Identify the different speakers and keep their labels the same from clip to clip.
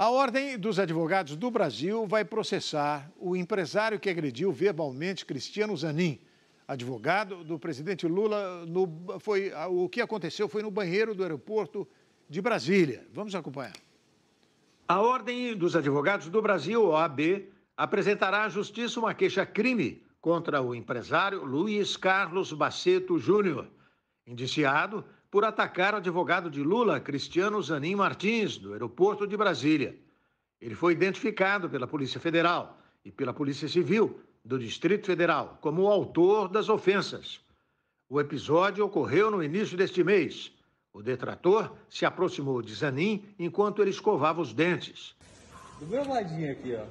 Speaker 1: A Ordem dos Advogados do Brasil vai processar o empresário que agrediu verbalmente Cristiano Zanin, advogado do presidente Lula. No, foi, o que aconteceu foi no banheiro do aeroporto de Brasília. Vamos acompanhar. A Ordem dos Advogados do Brasil, OAB, apresentará à Justiça uma queixa-crime contra o empresário Luiz Carlos Baceto Júnior, indiciado por atacar o advogado de Lula, Cristiano Zanin Martins, do aeroporto de Brasília. Ele foi identificado pela Polícia Federal e pela Polícia Civil do Distrito Federal como o autor das ofensas. O episódio ocorreu no início deste mês. O detrator se aproximou de Zanin enquanto ele escovava os dentes.
Speaker 2: Do meu ladinho aqui, ó.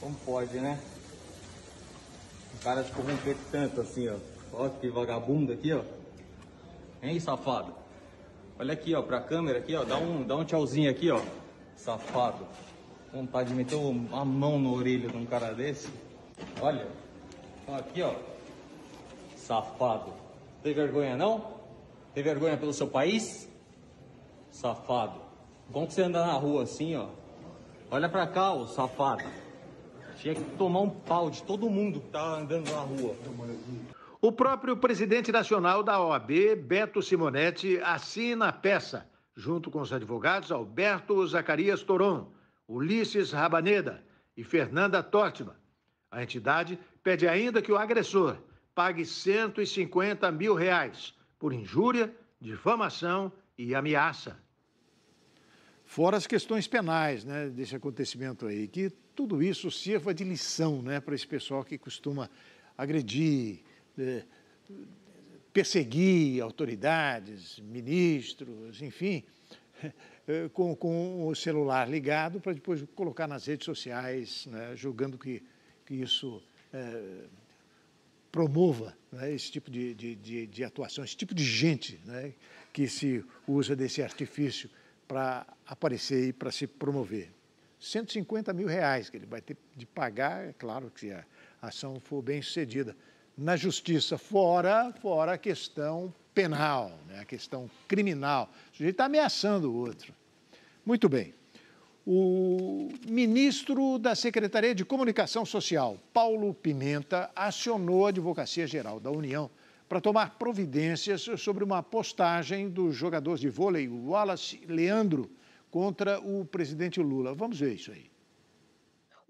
Speaker 2: Como pode, né? O cara se corromper tanto assim, ó. Ó que vagabundo aqui, ó. Hein, safado? Olha aqui, ó, pra câmera aqui, ó. Dá um, dá um tchauzinho aqui, ó. Safado. Vontade de meter a mão no orelho de um cara desse. Olha. aqui, ó. Safado. Tem vergonha não? Tem vergonha pelo seu país? Safado. Bom que você anda na rua assim, ó? Olha pra cá, ô safado. Tinha que tomar um pau de todo mundo que tá andando na
Speaker 1: rua. O próprio presidente nacional da OAB, Beto Simonetti, assina a peça, junto com os advogados Alberto Zacarias Toron, Ulisses Rabaneda e Fernanda Tortima. A entidade pede ainda que o agressor pague 150 mil reais por injúria, difamação e ameaça. Fora as questões penais né, desse acontecimento aí, que tudo isso sirva de lição né, para esse pessoal que costuma agredir, é, perseguir autoridades, ministros, enfim, é, com, com o celular ligado para depois colocar nas redes sociais, né, julgando que, que isso é, promova né, esse tipo de, de, de, de, atuação, esse tipo de gente né, que se usa desse artifício para aparecer e para se promover. 150 mil reais que ele vai ter de pagar, é claro que a ação for bem sucedida na justiça, fora, fora a questão penal, né? a questão criminal. O sujeito está ameaçando o outro. Muito bem. O ministro da Secretaria de Comunicação Social, Paulo Pimenta, acionou a Advocacia Geral da União para tomar providências sobre uma postagem do jogador de vôlei Wallace Leandro contra o presidente Lula. Vamos ver isso aí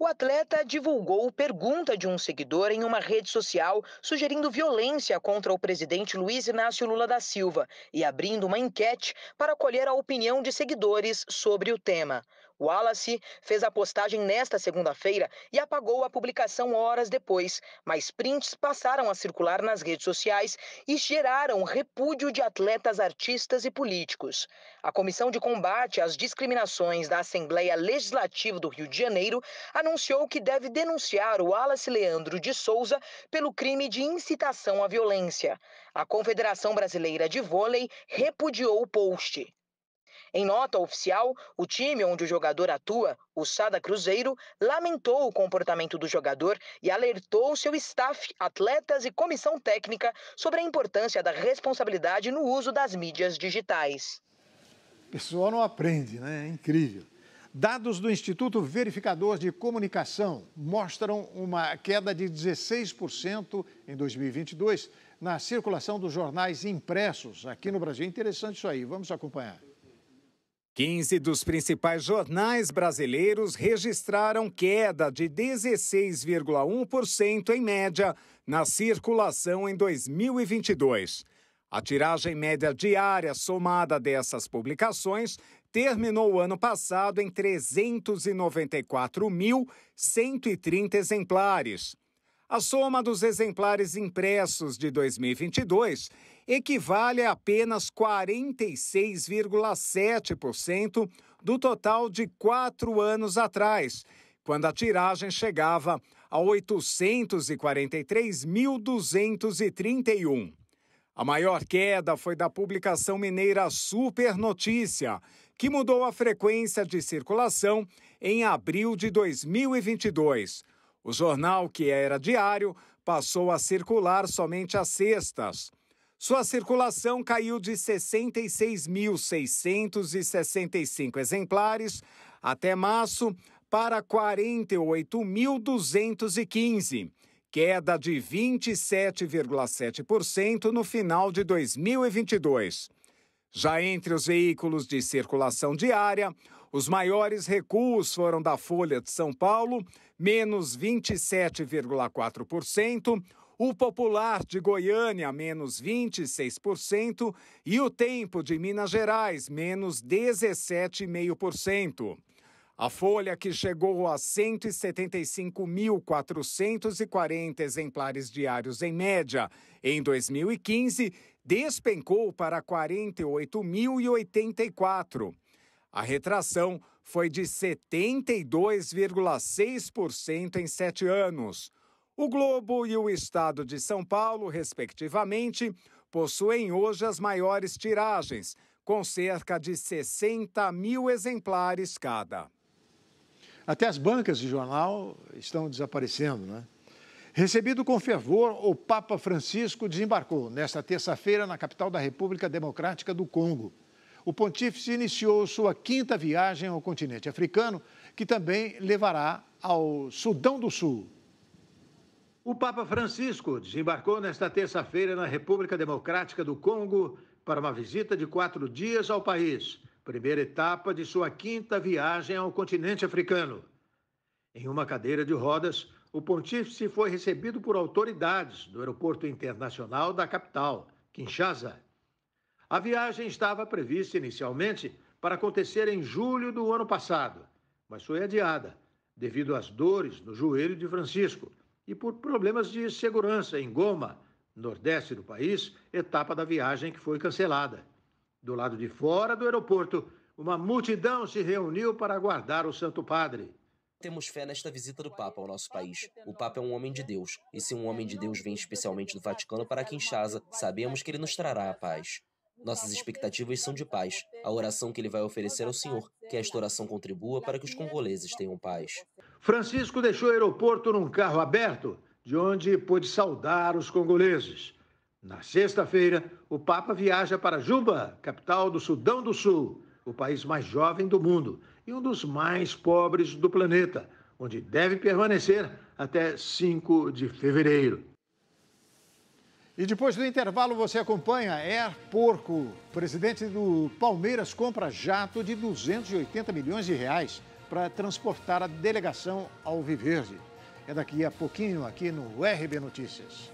Speaker 3: o atleta divulgou pergunta de um seguidor em uma rede social sugerindo violência contra o presidente Luiz Inácio Lula da Silva e abrindo uma enquete para colher a opinião de seguidores sobre o tema. Wallace fez a postagem nesta segunda-feira e apagou a publicação horas depois, mas prints passaram a circular nas redes sociais e geraram repúdio de atletas, artistas e políticos. A Comissão de Combate às Discriminações da Assembleia Legislativa do Rio de Janeiro anunciou que deve denunciar o Wallace Leandro de Souza pelo crime de incitação à violência. A Confederação Brasileira de Vôlei repudiou o post. Em nota oficial, o time onde o jogador atua, o Sada Cruzeiro, lamentou o comportamento do jogador e alertou seu staff, atletas e comissão técnica sobre a importância da responsabilidade no uso das mídias digitais.
Speaker 1: O pessoal não aprende, né? É incrível. Dados do Instituto Verificador de Comunicação mostram uma queda de 16% em 2022 na circulação dos jornais impressos aqui no Brasil. Interessante isso aí, vamos acompanhar.
Speaker 2: 15 dos principais jornais brasileiros registraram queda de 16,1% em média na circulação em 2022. A tiragem média diária somada dessas publicações terminou o ano passado em 394.130 exemplares, a soma dos exemplares impressos de 2022 equivale a apenas 46,7% do total de quatro anos atrás, quando a tiragem chegava a 843.231. A maior queda foi da publicação mineira Super Notícia, que mudou a frequência de circulação em abril de 2022 o jornal, que era diário, passou a circular somente às sextas. Sua circulação caiu de 66.665 exemplares até março para 48.215, queda de 27,7% no final de 2022. Já entre os veículos de circulação diária, os maiores recuos foram da Folha de São Paulo, menos 27,4%, o Popular de Goiânia, menos 26%, e o Tempo de Minas Gerais, menos 17,5%. A folha, que chegou a 175.440 exemplares diários em média em 2015, despencou para 48.084. A retração foi de 72,6% em sete anos. O Globo e o Estado de São Paulo, respectivamente, possuem hoje as maiores tiragens, com cerca de 60 mil exemplares cada.
Speaker 1: Até as bancas de jornal estão desaparecendo, né? Recebido com fervor, o Papa Francisco desembarcou nesta terça-feira na capital da República Democrática do Congo o pontífice iniciou sua quinta viagem ao continente africano, que também levará ao Sudão do Sul. O Papa Francisco desembarcou nesta terça-feira na República Democrática do Congo para uma visita de quatro dias ao país, primeira etapa de sua quinta viagem ao continente africano. Em uma cadeira de rodas, o pontífice foi recebido por autoridades do aeroporto internacional da capital, Kinshasa. A viagem estava prevista inicialmente para acontecer em julho do ano passado, mas foi adiada devido às dores no joelho de Francisco e por problemas de segurança em Goma, nordeste do país, etapa da viagem que foi cancelada. Do lado de fora do aeroporto, uma multidão se reuniu para aguardar o Santo Padre.
Speaker 3: Temos fé nesta visita do Papa ao nosso país. O Papa é um homem de Deus, e se um homem de Deus vem especialmente do Vaticano para Kinshasa, sabemos que ele nos trará a paz. Nossas expectativas são de paz. A oração que ele vai oferecer ao Senhor, que esta oração contribua para que os congoleses tenham paz.
Speaker 1: Francisco deixou o aeroporto num carro aberto, de onde pôde saudar os congoleses. Na sexta-feira, o Papa viaja para Juba, capital do Sudão do Sul, o país mais jovem do mundo e um dos mais pobres do planeta, onde deve permanecer até 5 de fevereiro. E depois do intervalo você acompanha Air Porco. Presidente do Palmeiras compra jato de 280 milhões de reais para transportar a delegação ao Viverde. É daqui a pouquinho aqui no RB Notícias.